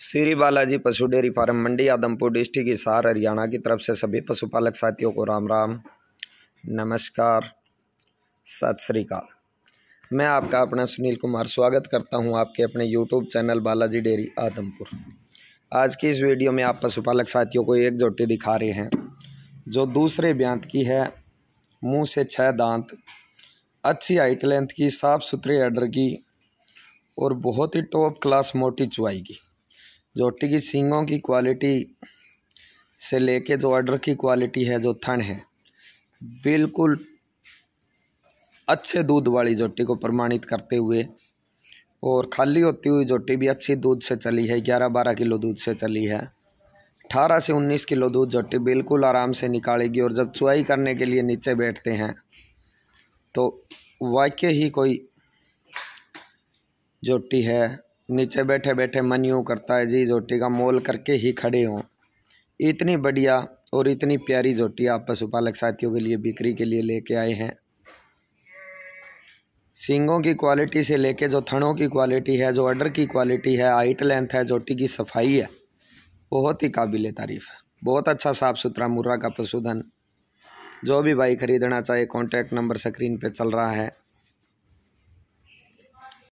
श्री बालाजी पशु dairy farm Mandi Adampur district Hisar Haryana की तरफ से सभी पशुपालक साथियों को राम राम नमस्कार सत श्रीकाल मैं आपका अपना सुनील कुमार स्वागत करता हूं आपके अपने YouTube channel Balaji dairy Adampur आज की इस वीडियो में आप पशुपालक साथियों को एक जोटी दिखा रहे हैं जो दूसरे ब्यांत की है मुँह से छः दांत अच्छी हाइट लेंथ की साफ़ सुथरे एडर की और बहुत ही टॉप क्लास मोटी चुवाई की जोटी की सींगों की क्वालिटी से लेके जो ऑर्डर की क्वालिटी है जो थन है बिल्कुल अच्छे दूध वाली जोटी को प्रमाणित करते हुए और खाली होती हुई जोटी भी अच्छी दूध से चली है ग्यारह बारह किलो दूध से चली है अठारह से उन्नीस किलो दूध जोटी बिल्कुल आराम से निकालेगी और जब चुआई करने के लिए नीचे बैठते हैं तो वाकई ही कोई जोटी है नीचे बैठे बैठे मन यूँ करता है जी जोटी का मोल करके ही खड़े हों इतनी बढ़िया और इतनी प्यारी जोटी आप पशुपालक साथियों के लिए बिक्री के लिए लेके आए हैं सिंगों की क्वालिटी से लेके जो थनों की क्वालिटी है जो अडर की क्वालिटी है हाइट लेंथ है जोटी की सफाई है बहुत ही काबिल तारीफ़ है बहुत अच्छा साफ़ सुथरा मुर्रा का पशुधन जो भी भाई ख़रीदना चाहे कॉन्टैक्ट नंबर स्क्रीन पर चल रहा है